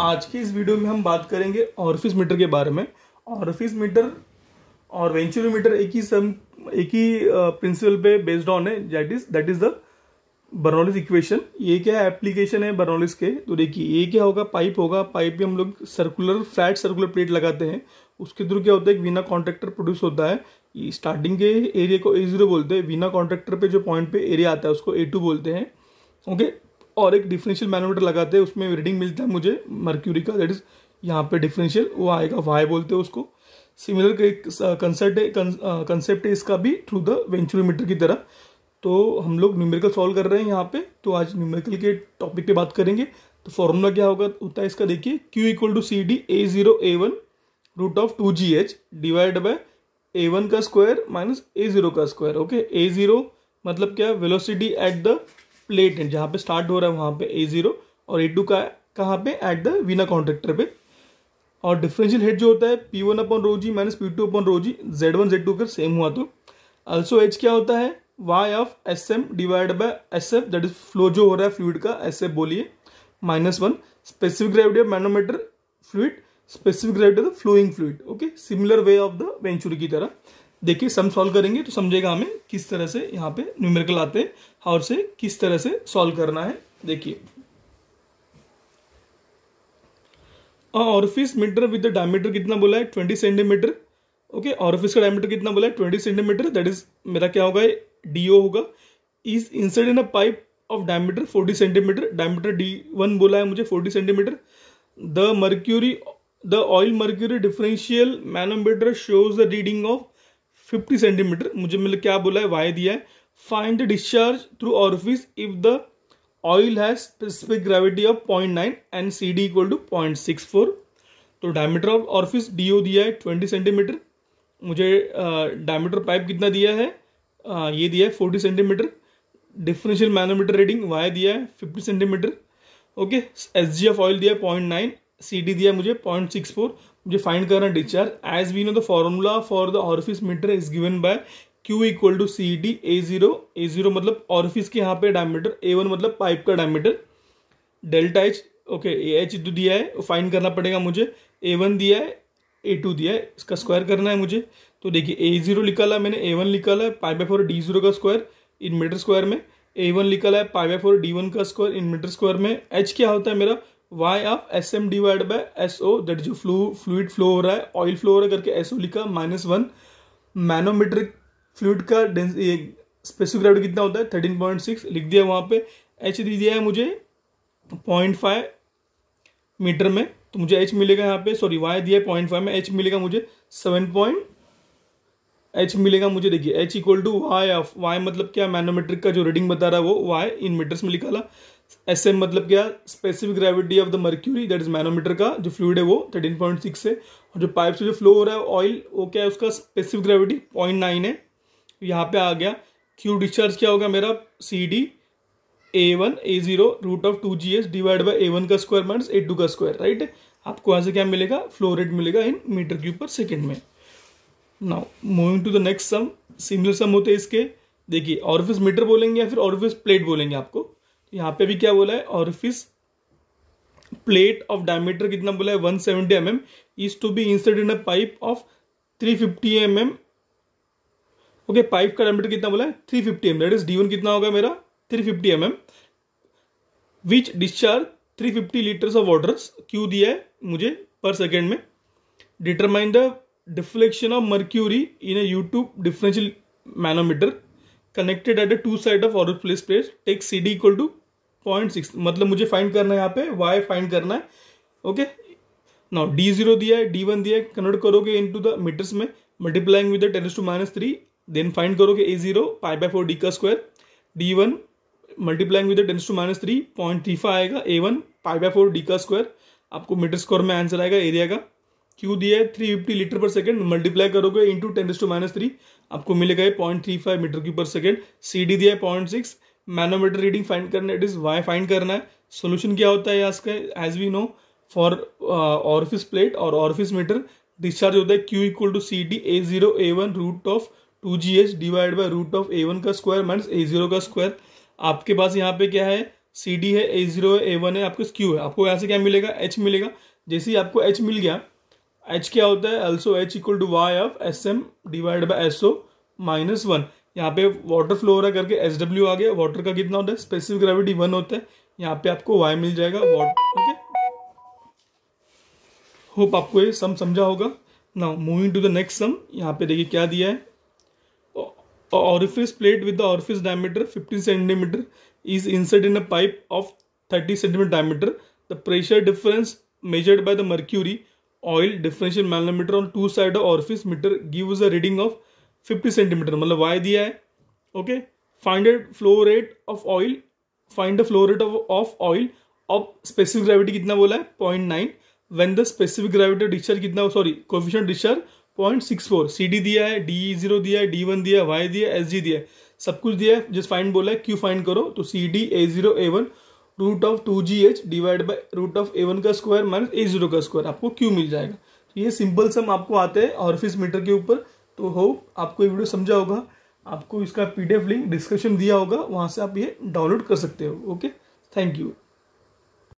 आज के इस वीडियो में हम बात करेंगे ऑर्फिस मीटर के बारे में ऑर्फिस मीटर और वेंचुरोमीटर एक ही सम एक ही प्रिंसिपल पे बेस्ड ऑन है that is that is the Bernoulli's equation ये क्या है एप्लीकेशन है बर्नौलिस के तो देखिए ये क्या होगा पाइप होगा पाइप में हम लोग सर्कुलर फ्लैट सर्कुलर प्लेट लगाते हैं उसके थ्रू क्या होता है वीना कॉन्ट्रेक्टर प्रोड्यूस होता है स्टार्टिंग के एरिया को ए जीरो बोलते हैं वीना कॉन्ट्रेक्टर पे जो पॉइंट पे एरिया आता है उसको ए टू बोलते हैं ओके और एक डिफरेंशियल मैनोमीटर लगाते हैं उसमें रीडिंग मिलता है मुझे मर्क्यूरी का दैट इज़ यहाँ पे डिफरेंशियल वो आएगा वाई बोलते हैं उसको सिमिलर एक कंसेप्ट है कंसेप्ट है इसका भी थ्रू द वेंचुरीमीटर की तरह तो हम लोग न्यूमेरिकल सॉल्व कर रहे हैं यहाँ पे तो आज न्यूमेरिकल के टॉपिक पे बात करेंगे तो फॉर्मूला क्या होगा होता है इसका देखिए Q equal to C D A zero A one root of two G H divide by A one का स्क्वायर माइनस ए जीरो का स्क्वायर ओके ए जीरो मतलब क्या वेलोसिटी एट द प्लेट है जहाँ पे स्टार्ट हो रहा है वहाँ पे ए जीरो और ए टू का कहाँ पे एट द वीना कॉन्ट्रेक्टर पे और डिफरेंशियल हेड जो होता है P one upon rho g minus P two upon rho g Z one Z two अगर सेम हुआ तो अल्सो एच क्या होता है Y of S M divide by S F that is flow जो हो रहा है फ्लूड का एस एफ बोलिए minus one specific gravity of manometer fluid specific gravity of the flowing fluid okay similar way of the venturi की तरह देखिए sum solve करेंगे तो समझेगा हमें किस तरह से यहाँ पे न्यूमेरिकल आते हैं और से किस तरह से सॉल्व करना है देखिए फिस मीटर विद डायमीटर कितना बोला है ट्वेंटी सेंटीमीटर ओके फिस का डायमीटर कितना बोला है ट्वेंटी सेंटीमीटर दैट इज मेरा क्या होगा डी ओ होगा is insert in a pipe of diameter forty centimetre diameter D one बोला है मुझे forty centimetre the mercury the oil mercury differential manometer shows the reading of fifty centimetre मुझे मतलब क्या बोला है वाई दिया है find the discharge through orifice if the oil has specific gravity of point nine and C D equal to point six four तो diameter of orifice D ओ दिया है ट्वेंटी सेंटीमीटर मुझे डायमीटर पाइप कितना दिया है uh, ये दिया है forty centimetre differential manometer reading Y दिया है fifty centimetre okay S G of oil दिया है पॉइंट नाइन सी दिया मुझे पॉइंट मुझे फाइंड करना discharge as we know the formula for the orifice meter is given by Q equal to C D A zero A zero मतलब orifice के यहाँ पे डायमीटर ए वन मतलब पाइप का diameter delta H okay A H two दिया है fine करना पड़ेगा मुझे ए वन दिया है ए टू दिया है इसका स्क्वायर करना है मुझे तो देखिए ए जीरो निकाला मैंने ए वन निकाला है pi by four D zero का स्क्वायर इन मीटर स्क्वायर में ए वन निकाला है pi by four D one का स्क्वायर इन मीटर स्क्वायर में एच क्या होता है मेरा Y of S M divide by S O that जो फ्लो फ्लूड फ्लो हो रहा है ऑयल फ्लो हो रहा है करके एस ओ लिखा माइनस वन मैनोमीट्रिक फ्लूड का स्पेसिग्राविटी कितना होता है थर्टीन पॉइंट सिक्स लिख दिया वहाँ पे एच दे दिया है मुझे पॉइंट फाइव मीटर में तो मुझे एच मिलेगा यहाँ पे सॉरी वाई दिया है पॉइंट फाइव में एच मिलेगा मुझे सेवन पॉइंट एच मिलेगा मुझे देखिए H equal to Y of Y मतलब क्या मैनोमेट्रिक का जो रीडिंग बता रहा है वो वाई इन मीटर्स में निकाला एस एम मतलब क्या specific gravity of the mercury that is manometer का जो फ्लूड है वो थर्टीन पॉइंट सिक्स है और जो पाइप से जो फ्लो हो रहा है ऑयल वो क्या है उसका स्पेसिफिक ग्रेविटी पॉइंट नाइन है यहाँ पे आ गया क्यू डिस्चार्ज क्या होगा मेरा C D A one A zero root of two G S divide by A one का स्क्वायर माइनस ए टू का स्क्वायर राइट आपको यहाँ से क्या मिलेगा फ्लो रेट मिलेगा in metre cube per second में now moving to the next sum similar sum होते हैं इसके देखिए ऑर्फिस मीटर बोलेंगे या फिर ऑर्फिस प्लेट बोलेंगे आपको यहाँ पे भी क्या बोला है ऑरिफिस प्लेट ऑफ डायमीटर कितना बोला है 170 seventy M M is to be insert in a pipe of 350 fifty M M okay pipe का डायमीटर कितना बोला है 350 fifty M that is D कितना होगा मेरा 350 fifty M M which discharge three fifty litres of water Q दिया है मुझे पर सेकेंड में determine the deflection of mercury in a U tube differential manometer connected at connected to side of order place place take C D equal to point six मतलब मुझे find करना है यहाँ पे वाई फाइंड करना है okay now D zero दिया है डी वन दिया है कन्वर्ट करोगे इनटू द मीटर्स में multiplying with the tens to minus three then find करोगे A zero pi by four D का square D one multiplying with tens to minus three point three five आएगा A one pi by four D का square आपको metre square में answer आएगा area का Q दिया है three fifty litre per second multiply करोगे into ten to minus three आपको मिलेगा point three five metre Q पर सेकेंड सी डी दिया है point six manometer reading find करना इट इज़ वाई फाइंड करना है सोल्यूशन क्या होता है या इसका as we know for orifice plate और ऑर्फिस मीटर डिस्चार्ज होता है Q equal to C D A zero A one root of two G H divide by root of A one का स्क्वायर माइनस ए जीरो का square आपके पास यहाँ पे क्या है सी डी है ए जीरो है ए वन है आपके क्यू है आपको यहाँ से क्या मिलेगा एच मिलेगा जैसे ही आपको एच मिल गया एच क्या होता है also H equal to Y of S M divide by S O minus one यहाँ पे वाटर फ्लो रहा करके एस डब्ल्यू आ गया वाटर का कितना होता है स्पेसिफिक ग्रेविटी वन होता है यहाँ पे आपको वाई मिल जाएगा वाटर ओके होप आपको ये सम समझा होगा now moving to the next sum यहाँ पे देखिए क्या दिया है orifice plate with the orifice diameter 15 centimetre is insert in a pipe of 30 centimetre diameter the pressure difference measured by the mercury oil differential manometer on two side of orifice meter gives a reading of 50 centimetre मतलब y दिया है okay find एड flow rate of oil find the flow rate of oil of specific gravity कितना बोला है point nine when the specific gravity discharge कितना sorry coefficient discharge point six four C D दिया है D zero दिया है D one दिया है वाई दिया है एस जी दिया है सब कुछ दिया है जिस फाइंड बोला है क्यू फाइंड करो तो C D A zero A one root of two G H divide by root of A one का स्क्वायर माइनस ए जीरो का स्क्वायर आपको क्यू मिल जाएगा तो ये सिंपल सम आपको आते हैं और फिस मीटर के ऊपर तो होप आपको ये वीडियो समझा होगा आपको इसका पीडीएफ लिंक डिस्क्रिप्शन दिया होगा वहाँ से आप ये डाउनलोड कर सकते हो ओके थैंक यू